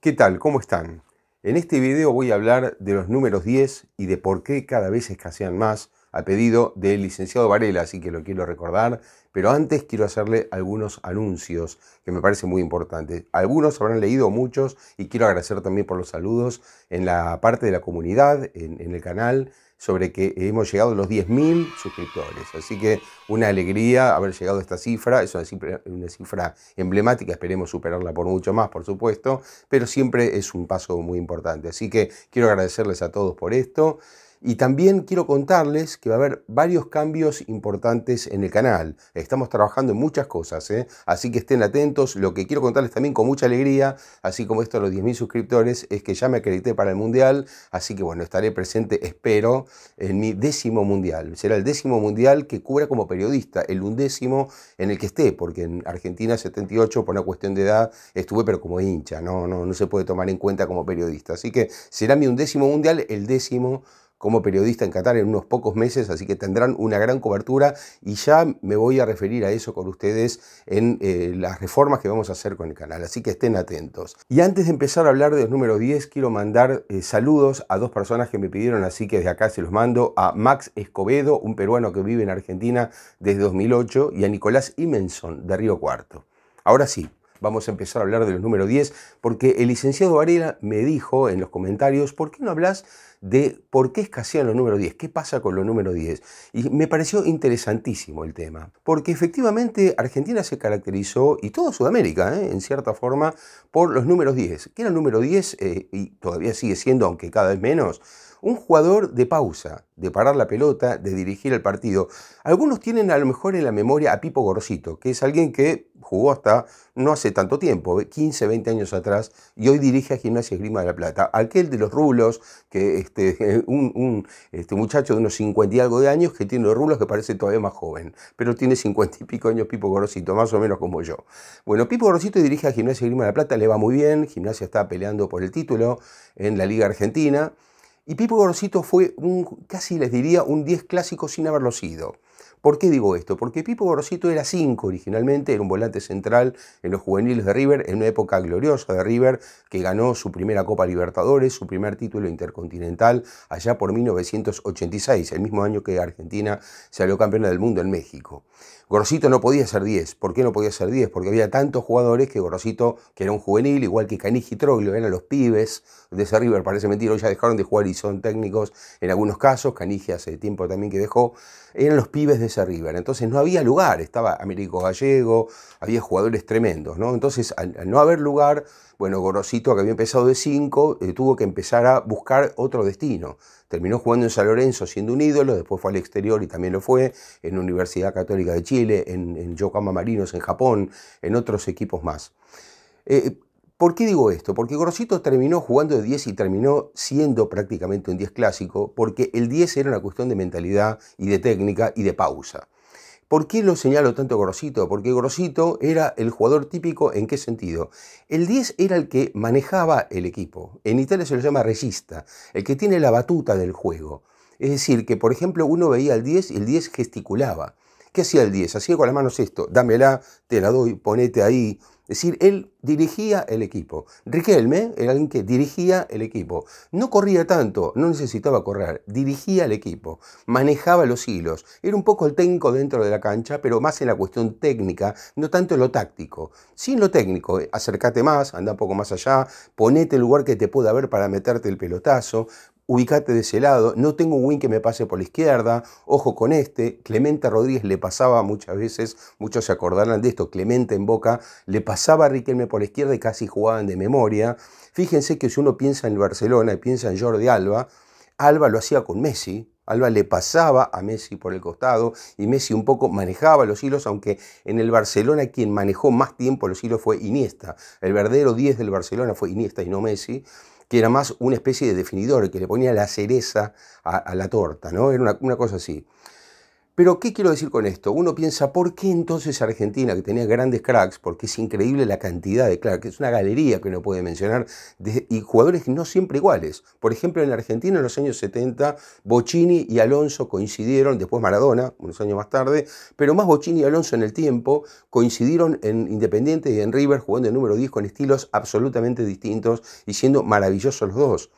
¿Qué tal? ¿Cómo están? En este video voy a hablar de los números 10 y de por qué cada vez escasean más a pedido del licenciado Varela, así que lo quiero recordar, pero antes quiero hacerle algunos anuncios que me parecen muy importantes. Algunos habrán leído muchos y quiero agradecer también por los saludos en la parte de la comunidad, en, en el canal, sobre que hemos llegado a los 10.000 suscriptores. Así que una alegría haber llegado a esta cifra. Es una cifra, una cifra, emblemática, esperemos superarla por mucho más, por supuesto, pero siempre es un paso muy importante. Así que quiero agradecerles a todos por esto. Y también quiero contarles que va a haber varios cambios importantes en el canal. Estamos trabajando en muchas cosas, ¿eh? así que estén atentos. Lo que quiero contarles también con mucha alegría, así como esto de los 10.000 suscriptores, es que ya me acredité para el Mundial, así que bueno, estaré presente, espero, en mi décimo Mundial. Será el décimo Mundial que cubra como periodista, el undécimo en el que esté, porque en Argentina 78, por una cuestión de edad, estuve pero como hincha, no, no, no se puede tomar en cuenta como periodista. Así que será mi undécimo Mundial, el décimo como periodista en Qatar en unos pocos meses, así que tendrán una gran cobertura y ya me voy a referir a eso con ustedes en eh, las reformas que vamos a hacer con el canal, así que estén atentos. Y antes de empezar a hablar de los números 10, quiero mandar eh, saludos a dos personas que me pidieron, así que desde acá se los mando, a Max Escobedo, un peruano que vive en Argentina desde 2008, y a Nicolás Imenson de Río Cuarto. Ahora sí, vamos a empezar a hablar de los número 10, porque el licenciado Varela me dijo en los comentarios, ¿por qué no hablas de por qué escasean los números 10? ¿Qué pasa con los números 10? Y me pareció interesantísimo el tema, porque efectivamente Argentina se caracterizó, y toda Sudamérica, ¿eh? en cierta forma, por los números 10. ¿Qué era el número 10? Eh, y todavía sigue siendo, aunque cada vez menos, un jugador de pausa, de parar la pelota, de dirigir el partido. Algunos tienen a lo mejor en la memoria a Pipo Gorosito, que es alguien que jugó hasta no hace tanto tiempo, 15, eh, 20 años atrás, y hoy dirige a Gimnasia Esgrima de la Plata. Aquel de los rulos, que este, un, este muchacho de unos 50 y algo de años que tiene los rulos que parece todavía más joven, pero tiene 50 y pico años Pipo Gorosito, más o menos como yo. Bueno, Pipo Gorosito dirige a Gimnasia Esgrima de la Plata, le va muy bien, Gimnasia está peleando por el título en la Liga Argentina. Y Pipo Gorosito fue un, casi les diría, un 10 clásico sin haberlo sido. ¿Por qué digo esto? Porque Pipo Gorosito era 5 originalmente, era un volante central en los juveniles de River, en una época gloriosa de River, que ganó su primera Copa Libertadores, su primer título intercontinental, allá por 1986, el mismo año que Argentina salió campeona del mundo en México. Gorosito no podía ser 10. ¿Por qué no podía ser 10? Porque había tantos jugadores que Gorosito, que era un juvenil, igual que Canigi Troglio, eran los pibes de ese River, parece mentira, ya dejaron de jugar y son técnicos en algunos casos, Canigi hace tiempo también que dejó, eran los pibes de entonces no había lugar, estaba Américo Gallego, había jugadores tremendos, ¿no? Entonces al, no haber lugar, bueno, Gorosito, que había empezado de 5, eh, tuvo que empezar a buscar otro destino. Terminó jugando en San Lorenzo siendo un ídolo, después fue al exterior y también lo fue, en Universidad Católica de Chile, en, en Yokohama Marinos, en Japón, en otros equipos más. Eh, ¿Por qué digo esto? Porque Grosito terminó jugando de 10 y terminó siendo prácticamente un 10 clásico, porque el 10 era una cuestión de mentalidad y de técnica y de pausa. ¿Por qué lo señalo tanto Grosito? Porque Grosito era el jugador típico en qué sentido. El 10 era el que manejaba el equipo. En Italia se lo llama regista, el que tiene la batuta del juego. Es decir, que por ejemplo uno veía al 10 y el 10 gesticulaba. ¿Qué hacía el 10? Hacía con las manos esto, dámela, te la doy, ponete ahí, es decir, él dirigía el equipo. Riquelme era alguien que dirigía el equipo. No corría tanto, no necesitaba correr, dirigía el equipo, manejaba los hilos. Era un poco el técnico dentro de la cancha, pero más en la cuestión técnica, no tanto en lo táctico. Sin lo técnico, eh, acércate más, anda un poco más allá, ponete el lugar que te pueda ver para meterte el pelotazo, ubicate de ese lado, no tengo un win que me pase por la izquierda, ojo con este, Clemente Rodríguez le pasaba muchas veces, muchos se acordarán de esto, Clemente en boca, le pasaba a Riquelme por la izquierda y casi jugaban de memoria. Fíjense que si uno piensa en el Barcelona y piensa en Jordi Alba, Alba lo hacía con Messi, Alba le pasaba a Messi por el costado y Messi un poco manejaba los hilos, aunque en el Barcelona quien manejó más tiempo los hilos fue Iniesta. El verdadero 10 del Barcelona fue Iniesta y no Messi que era más una especie de definidor, que le ponía la cereza a, la torta, ¿no? Era una cosa así. Pero, ¿qué quiero decir con esto? Uno piensa, ¿por qué entonces Argentina, que tenía grandes cracks, porque es increíble la cantidad de cracks, es una galería que uno puede mencionar, de, y jugadores no siempre iguales? Por ejemplo, en Argentina en los años 70, Bocini y Alonso coincidieron, después Maradona, unos años más tarde, pero más Bocini y Alonso en el tiempo coincidieron en Independiente y en River jugando el número 10 con estilos absolutamente distintos y siendo maravillosos los dos.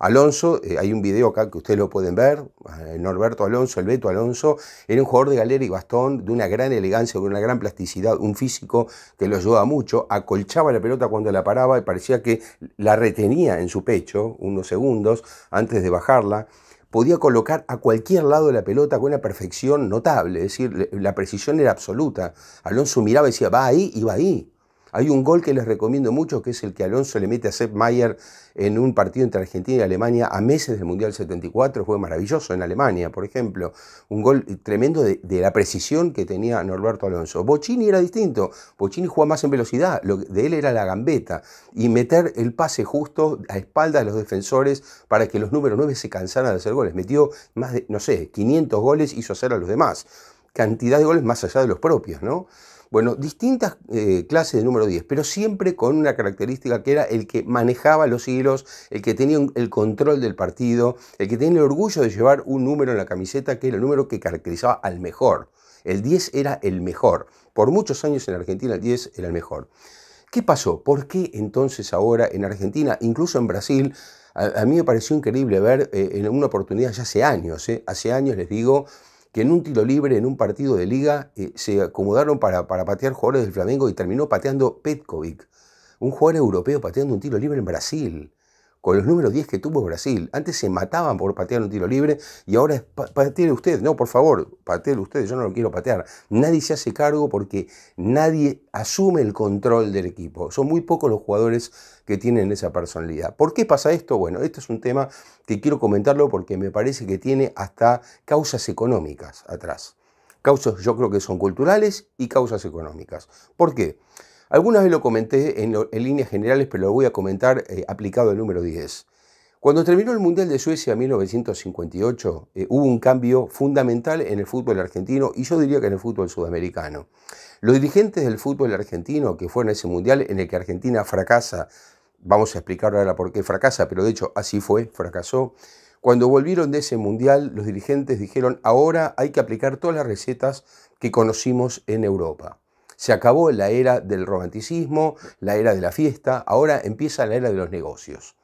Alonso, eh, hay un video acá que ustedes lo pueden ver, eh, Norberto Alonso, el Beto Alonso, era un jugador de galera y bastón de una gran elegancia, de una gran plasticidad, un físico que lo ayudaba mucho, acolchaba la pelota cuando la paraba y parecía que la retenía en su pecho unos segundos antes de bajarla podía colocar a cualquier lado de la pelota con una perfección notable, es decir, la precisión era absoluta. Alonso miraba y decía, va ahí y va ahí. Hay un gol que les recomiendo mucho, que es el que Alonso le mete a Sepp Mayer en un partido entre Argentina y Alemania a meses del Mundial 74. Fue maravilloso en Alemania, por ejemplo. Un gol tremendo de, la precisión que tenía Norberto Alonso. Bocini era distinto. Bocini jugaba más en velocidad. Lo de él era la gambeta. Y meter el pase justo a espalda de los defensores para que los números 9 se cansaran de hacer goles. Metió más de, no sé, 500 goles, hizo hacer a los demás. Cantidad de goles más allá de los propios, ¿no? Bueno, distintas eh, clases de número 10, pero siempre con una característica que era el que manejaba los hilos, el que tenía el control del partido, el que tenía el orgullo de llevar un número en la camiseta que era el número que caracterizaba al mejor. El 10 era el mejor. Por muchos años en Argentina el 10 era el mejor. ¿Qué pasó? ¿Por qué entonces ahora en Argentina, incluso en Brasil, a, mí me pareció increíble ver eh, en una oportunidad ya hace años, eh? hace años les digo, que en un tiro libre, en un partido de liga, eh, se acomodaron para, para, patear jugadores del Flamengo y terminó pateando Petkovic, un jugador europeo pateando un tiro libre en Brasil con los números 10 que tuvo Brasil. Antes se mataban por patear un tiro libre y ahora es patear usted. No, por favor, patee usted, yo no lo quiero patear. Nadie se hace cargo porque nadie asume el control del equipo. Son muy pocos los jugadores que tienen esa personalidad. ¿Por qué pasa esto? Bueno, esto es un tema que quiero comentarlo porque me parece que tiene hasta causas económicas atrás. Causas yo creo que son culturales y causas económicas. ¿Por qué? Algunas vez lo comenté en, líneas generales, pero lo voy a comentar eh, aplicado al número 10. Cuando terminó el Mundial de Suecia en 1958, eh, hubo un cambio fundamental en el fútbol argentino y yo diría que en el fútbol sudamericano. Los dirigentes del fútbol argentino que fueron a ese Mundial en el que Argentina fracasa, vamos a explicar ahora por qué fracasa, pero de hecho así fue, fracasó. Cuando volvieron de ese Mundial, los dirigentes dijeron, ahora hay que aplicar todas las recetas que conocimos en Europa. Se acabó la era del romanticismo, la era de la fiesta, ahora empieza la era de los negocios.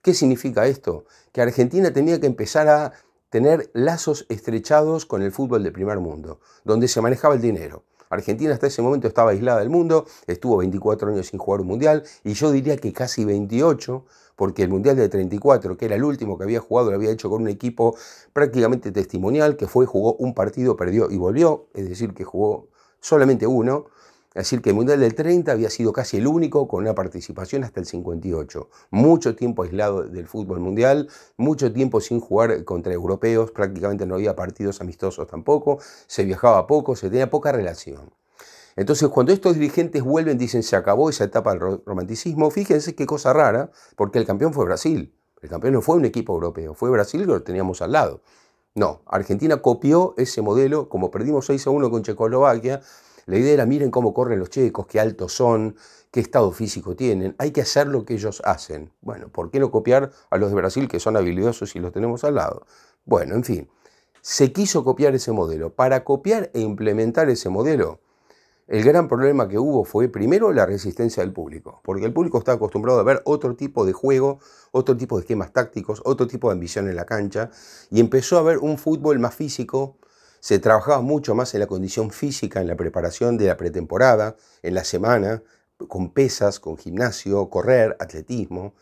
¿Qué significa esto? Que Argentina tenía que empezar a tener lazos estrechados con el fútbol del primer mundo, donde se manejaba el dinero. Argentina hasta ese momento estaba aislada del mundo, estuvo 24 años sin jugar un mundial y yo diría que casi 28, porque el mundial de 34, que era el último que había jugado, lo había hecho con un equipo prácticamente testimonial, que fue, jugó un partido, perdió y volvió, es decir, que jugó solamente uno, es decir, que el Mundial del 30 había sido casi el único con una participación hasta el 58. Mucho tiempo aislado del fútbol mundial, mucho tiempo sin jugar contra europeos, prácticamente no había partidos amistosos tampoco, se viajaba poco, se tenía poca relación. Entonces, cuando estos dirigentes vuelven, dicen se acabó esa etapa del romanticismo, fíjense qué cosa rara, porque el campeón fue Brasil. El campeón no fue un equipo europeo, fue Brasil que lo teníamos al lado. No, Argentina copió ese modelo, como perdimos 6 a 1 con Checoslovaquia, la idea era miren cómo corren los checos, qué altos son, qué estado físico tienen. Hay que hacer lo que ellos hacen. Bueno, ¿por qué no copiar a los de Brasil que son habilidosos y los tenemos al lado? Bueno, en fin, se quiso copiar ese modelo. Para copiar e implementar ese modelo, el gran problema que hubo fue primero la resistencia del público, porque el público está acostumbrado a ver otro tipo de juego, otro tipo de esquemas tácticos, otro tipo de ambición en la cancha, y empezó a ver un fútbol más físico, se trabajaba mucho más en la condición física, en la preparación de la pretemporada, en la semana, con pesas, con gimnasio, correr, atletismo.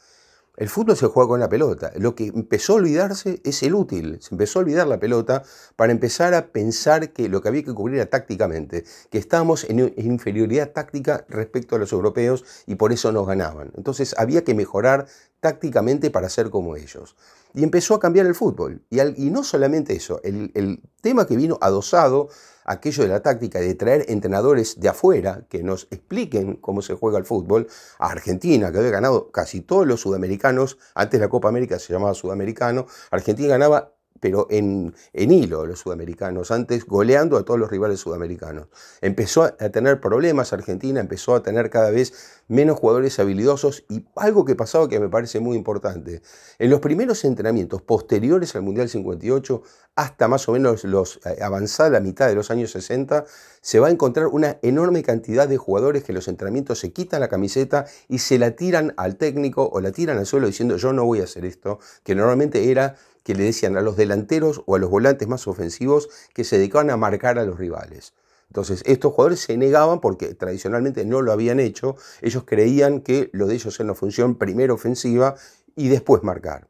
El fútbol se juega con la pelota. Lo que empezó a olvidarse es el útil. Se empezó a olvidar la pelota para empezar a pensar que lo que había que cubrir era tácticamente, que estábamos en inferioridad táctica respecto a los europeos y por eso nos ganaban. Entonces había que mejorar tácticamente para ser como ellos. Y empezó a cambiar el fútbol. Y, no solamente eso, el, el, tema que vino adosado, aquello de la táctica de traer entrenadores de afuera que nos expliquen cómo se juega el fútbol, a Argentina, que había ganado casi todos los sudamericanos, antes la Copa América se llamaba Sudamericano, Argentina ganaba pero en, hilo los sudamericanos, antes goleando a todos los rivales sudamericanos. Empezó a tener problemas Argentina, empezó a tener cada vez menos jugadores habilidosos y algo que pasaba que me parece muy importante. En los primeros entrenamientos posteriores al Mundial 58, hasta más o menos los, eh, avanzada la mitad de los años 60, se va a encontrar una enorme cantidad de jugadores que en los entrenamientos se quitan la camiseta y se la tiran al técnico o la tiran al suelo diciendo yo no voy a hacer esto, que normalmente era que le decían a los delanteros o a los volantes más ofensivos que se dedicaban a marcar a los rivales. Entonces, estos jugadores se negaban porque tradicionalmente no lo habían hecho. Ellos creían que lo de ellos era una función primero ofensiva y después marcar.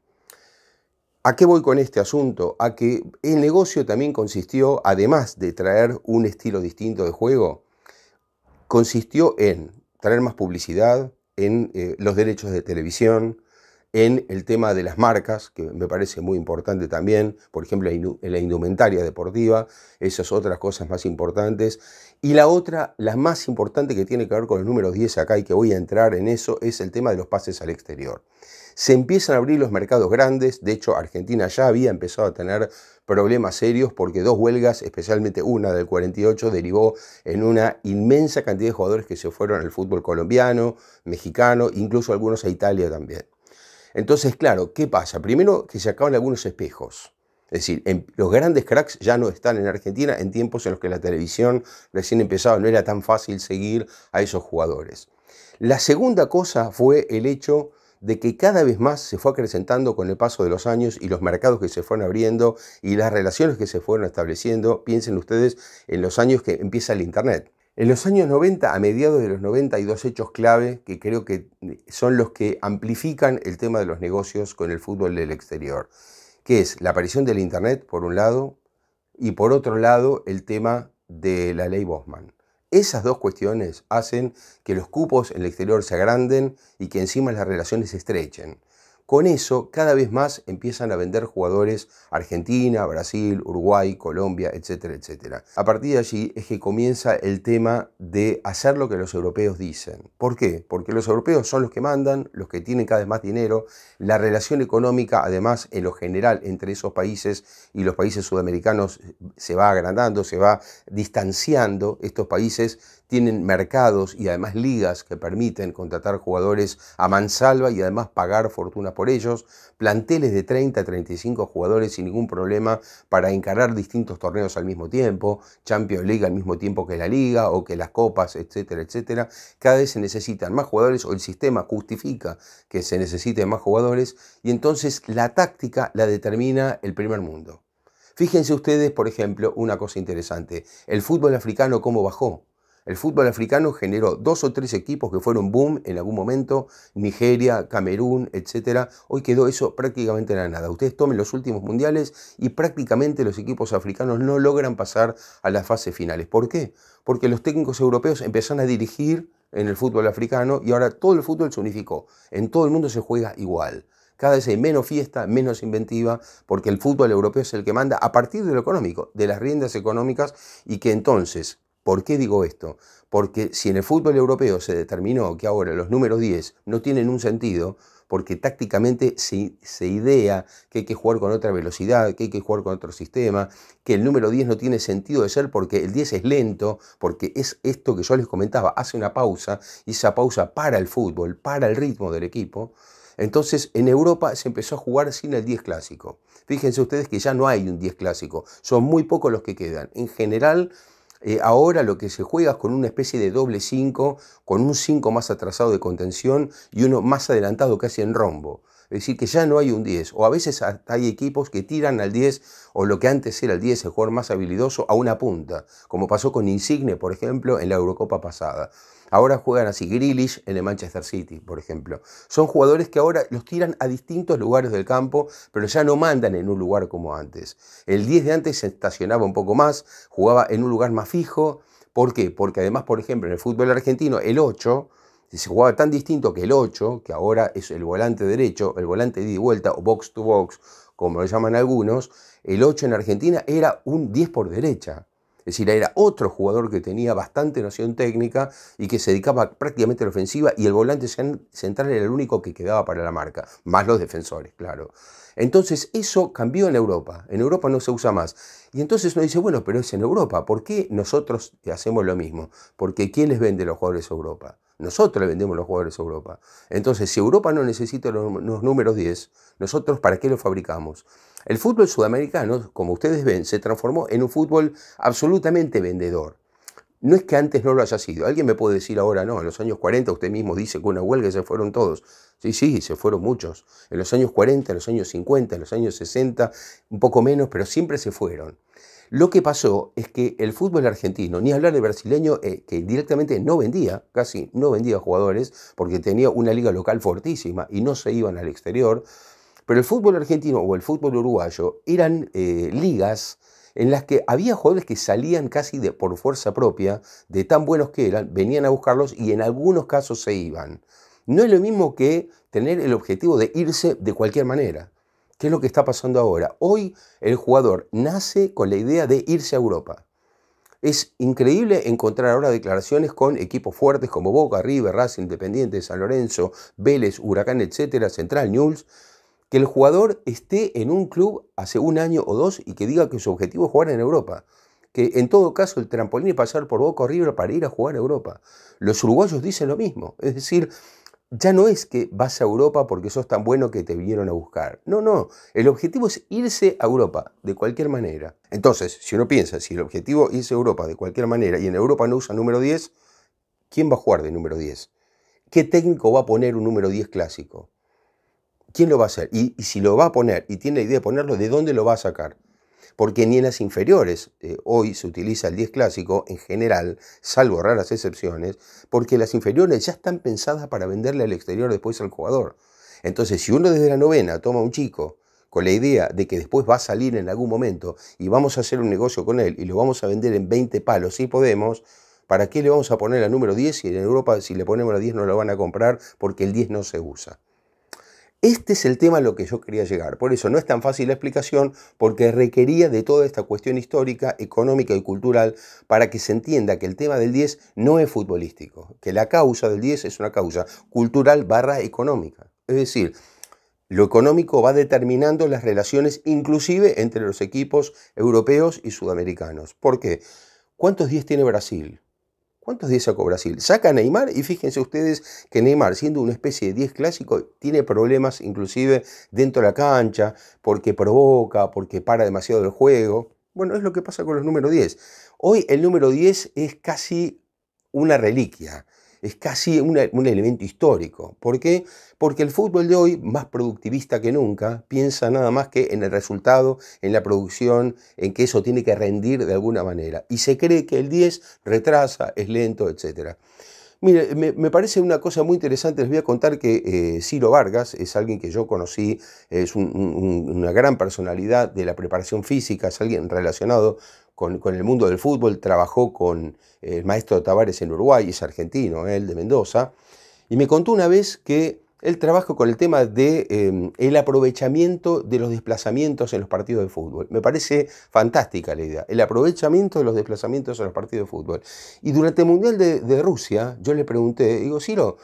¿A qué voy con este asunto? A que el negocio también consistió, además de traer un estilo distinto de juego, consistió en traer más publicidad, en eh, los derechos de televisión, en el tema de las marcas, que me parece muy importante también, por ejemplo, en la indumentaria deportiva, esas otras cosas más importantes. Y la otra, la más importante que tiene que ver con el número 10 acá y que voy a entrar en eso, es el tema de los pases al exterior. Se empiezan a abrir los mercados grandes, de hecho Argentina ya había empezado a tener problemas serios porque dos huelgas, especialmente una del 48, derivó en una inmensa cantidad de jugadores que se fueron al fútbol colombiano, mexicano, incluso algunos a Italia también. Entonces, claro, ¿qué pasa? Primero que se acaban algunos espejos. Es decir, en, los grandes cracks ya no están en Argentina en tiempos en los que la televisión recién empezaba, no era tan fácil seguir a esos jugadores. La segunda cosa fue el hecho de que cada vez más se fue acrecentando con el paso de los años y los mercados que se fueron abriendo y las relaciones que se fueron estableciendo. Piensen ustedes en los años que empieza el Internet. En los años 90, a mediados de los 90, hay dos hechos clave que creo que son los que amplifican el tema de los negocios con el fútbol del exterior, que es la aparición del Internet, por un lado, y por otro lado, el tema de la ley Bosman. Esas dos cuestiones hacen que los cupos en el exterior se agranden y que encima las relaciones se estrechen. Con eso, cada vez más empiezan a vender jugadores Argentina, Brasil, Uruguay, Colombia, etcétera, etcétera. A partir de allí es que comienza el tema de hacer lo que los europeos dicen. ¿Por qué? Porque los europeos son los que mandan, los que tienen cada vez más dinero. La relación económica, además, en lo general entre esos países y los países sudamericanos se va agrandando, se va distanciando. Estos países tienen mercados y además ligas que permiten contratar jugadores a mansalva y además pagar fortuna por ellos, planteles de 30 a 35 jugadores sin ningún problema para encarar distintos torneos al mismo tiempo, Champions League al mismo tiempo que la liga o que las copas, etcétera, etcétera. Cada vez se necesitan más jugadores o el sistema justifica que se necesiten más jugadores y entonces la táctica la determina el primer mundo. Fíjense ustedes, por ejemplo, una cosa interesante, el fútbol africano cómo bajó. El fútbol africano generó dos o tres equipos que fueron boom en algún momento, Nigeria, Camerún, etc. Hoy quedó eso prácticamente en la nada. Ustedes tomen los últimos mundiales y prácticamente los equipos africanos no logran pasar a las fases finales. ¿Por qué? Porque los técnicos europeos empezaron a dirigir en el fútbol africano y ahora todo el fútbol se unificó. En todo el mundo se juega igual. Cada vez hay menos fiesta, menos inventiva, porque el fútbol europeo es el que manda a partir de lo económico, de las riendas económicas, y que entonces ¿Por qué digo esto? Porque si en el fútbol europeo se determinó que ahora los números 10 no tienen un sentido, porque tácticamente se, se, idea que hay que jugar con otra velocidad, que hay que jugar con otro sistema, que el número 10 no tiene sentido de ser porque el 10 es lento, porque es esto que yo les comentaba, hace una pausa y esa pausa para el fútbol, para el ritmo del equipo. Entonces en Europa se empezó a jugar sin el 10 clásico. Fíjense ustedes que ya no hay un 10 clásico, son muy pocos los que quedan. En general eh, ahora lo que se juega es con una especie de doble 5, con un 5 más atrasado de contención y uno más adelantado casi en rombo. Es decir, que ya no hay un 10. O a veces hay equipos que tiran al 10 o lo que antes era el 10, el jugador más habilidoso, a una punta, como pasó con Insigne, por ejemplo, en la Eurocopa pasada. Ahora juegan así, Grealish en el Manchester City, por ejemplo. Son jugadores que ahora los tiran a distintos lugares del campo, pero ya no mandan en un lugar como antes. El 10 de antes se estacionaba un poco más, jugaba en un lugar más fijo. ¿Por qué? Porque además, por ejemplo, en el fútbol argentino, el 8 si se jugaba tan distinto que el 8, que ahora es el volante derecho, el volante de ida y vuelta o box to box, como lo llaman algunos, el 8 en Argentina era un 10 por derecha. Es decir, era otro jugador que tenía bastante noción técnica y que se dedicaba prácticamente a la ofensiva y el volante central era el único que quedaba para la marca, más los defensores, claro. Entonces eso cambió en Europa, en Europa no se usa más. Y entonces uno dice, bueno, pero es en Europa, ¿por qué nosotros hacemos lo mismo? Porque ¿quién les vende los jugadores a Europa? Nosotros le vendemos los jugadores a Europa. Entonces, si Europa no necesita los, números 10, ¿nosotros para qué los fabricamos? El fútbol sudamericano, como ustedes ven, se transformó en un fútbol absolutamente vendedor. No es que antes no lo haya sido. Alguien me puede decir ahora, no, en los años 40 usted mismo dice que una huelga se fueron todos. Sí, sí, se fueron muchos. En los años 40, en los años 50, en los años 60, un poco menos, pero siempre se fueron. Lo que pasó es que el fútbol argentino, ni hablar de brasileño, eh, que directamente no vendía, casi no vendía jugadores, porque tenía una liga local fortísima y no se iban al exterior, pero el fútbol argentino o el fútbol uruguayo eran eh, ligas en las que había jugadores que salían casi por fuerza propia, de tan buenos que eran, venían a buscarlos y en algunos casos se iban. No es lo mismo que tener el objetivo de irse de cualquier manera. ¿Qué es lo que está pasando ahora? Hoy el jugador nace con la idea de irse a Europa. Es increíble encontrar ahora declaraciones con equipos fuertes como Boca, River, Racing, Independiente, San Lorenzo, Vélez, Huracán, etcétera, Central, News, que el jugador esté en un club hace un año o dos y que diga que su objetivo es jugar en Europa. Que en todo caso el trampolín es pasar por Boca o River para ir a jugar a Europa. Los uruguayos dicen lo mismo. Es decir, ya no es que vas a Europa porque sos tan bueno que te vinieron a buscar. No, no. El objetivo es irse a Europa de cualquier manera. Entonces, si uno piensa, si el objetivo es irse a Europa de cualquier manera y en Europa no usa número 10, ¿quién va a jugar de número 10? ¿Qué técnico va a poner un número 10 clásico? ¿Quién lo va a hacer? Y, y si lo va a poner y tiene la idea de ponerlo, ¿de dónde lo va a sacar? porque ni en las inferiores eh, hoy se utiliza el 10 clásico en general, salvo raras excepciones, porque las inferiores ya están pensadas para venderle al exterior después al jugador. Entonces, si uno desde la novena toma a un chico con la idea de que después va a salir en algún momento y vamos a hacer un negocio con él y lo vamos a vender en 20 palos si podemos, ¿para qué le vamos a poner al número 10 si en Europa si le ponemos la 10 no lo van a comprar porque el 10 no se usa? Este es el tema a lo que yo quería llegar. Por eso no es tan fácil la explicación, porque requería de toda esta cuestión histórica, económica y cultural para que se entienda que el tema del 10 no es futbolístico, que la causa del 10 es una causa cultural barra económica. Es decir, lo económico va determinando las relaciones inclusive entre los equipos europeos y sudamericanos. ¿Por qué? ¿Cuántos 10 tiene Brasil? ¿Cuántos 10 sacó Brasil? Saca Neymar y fíjense ustedes que Neymar, siendo una especie de 10 clásico, tiene problemas inclusive dentro de la cancha, porque provoca, porque para demasiado el juego. Bueno, es lo que pasa con los números 10. Hoy el número 10 es casi una reliquia es casi un, elemento histórico. ¿Por qué? Porque el fútbol de hoy, más productivista que nunca, piensa nada más que en el resultado, en la producción, en que eso tiene que rendir de alguna manera. Y se cree que el 10 retrasa, es lento, etc. Mire, me, parece una cosa muy interesante, les voy a contar que eh, Ciro Vargas es alguien que yo conocí, es una gran personalidad de la preparación física, es alguien relacionado con, con el mundo del fútbol, trabajó con el maestro Tavares en Uruguay, es argentino, él de Mendoza, y me contó una vez que el trabajo con el tema de em, el aprovechamiento de los desplazamientos en los partidos de fútbol. Me parece fantástica la idea, el aprovechamiento de los desplazamientos en los partidos de fútbol. Y durante el Mundial de, de Rusia, yo le pregunté, digo, Ciro,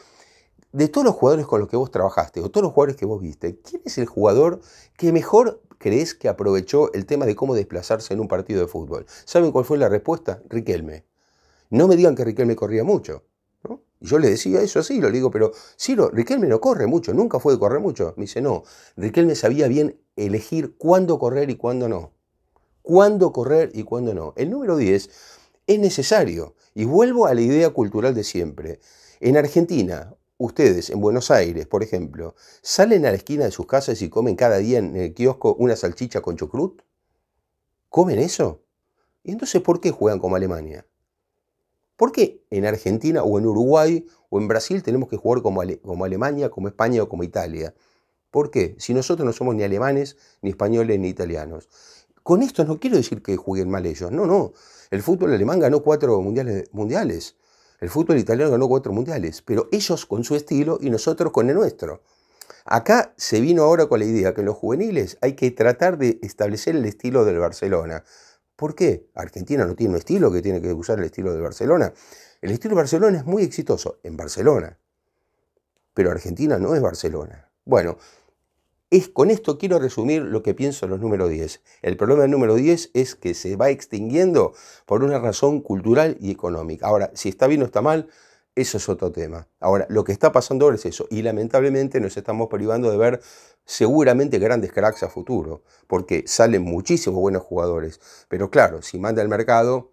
de todos los jugadores con los que vos trabajaste o todos los jugadores que vos viste, ¿quién es el jugador que mejor crees que aprovechó el tema de cómo desplazarse en un partido de fútbol? ¿Saben cuál fue la respuesta? Riquelme. No me digan que Riquelme corría mucho yo le decía eso así, lo digo, pero Ciro, Riquelme no corre mucho, nunca fue de correr mucho. Me dice, no, Riquelme sabía bien elegir cuándo correr y cuándo no. Cuándo correr y cuándo no. El número 10 es necesario. Y vuelvo a la idea cultural de siempre. En Argentina, ustedes, en Buenos Aires, por ejemplo, salen a la esquina de sus casas y comen cada día en el kiosco una salchicha con chocrut. ¿Comen eso? ¿Y entonces por qué juegan como Alemania? ¿Por qué en Argentina o en Uruguay o en Brasil tenemos que jugar como, como Alemania, como España o como Italia? ¿Por qué? Si nosotros no somos ni alemanes, ni españoles, ni italianos. Con esto no quiero decir que jueguen mal ellos, no, no. El fútbol alemán ganó cuatro mundiales, mundiales. el fútbol italiano ganó cuatro mundiales, pero ellos con su estilo y nosotros con el nuestro. Acá se vino ahora con la idea que en los juveniles hay que tratar de establecer el estilo del Barcelona. ¿Por qué? Argentina no tiene un estilo que tiene que usar el estilo de Barcelona. El estilo de Barcelona es muy exitoso en Barcelona, pero Argentina no es Barcelona. Bueno, es, con esto quiero resumir lo que pienso en los números 10. El problema del número 10 es que se va extinguiendo por una razón cultural y económica. Ahora, si está bien o está mal, eso es otro tema. Ahora, lo que está pasando ahora es eso. Y lamentablemente nos estamos privando de ver seguramente grandes cracks a futuro, porque salen muchísimos buenos jugadores. Pero claro, si manda al mercado,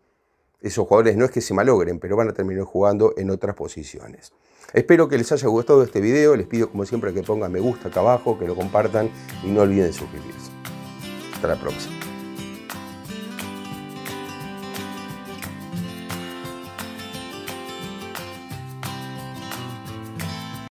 esos jugadores no es que se malogren, pero van a terminar jugando en otras posiciones. Espero que les haya gustado este video. Les pido como siempre que pongan me gusta acá abajo, que lo compartan y no olviden suscribirse. Hasta la próxima.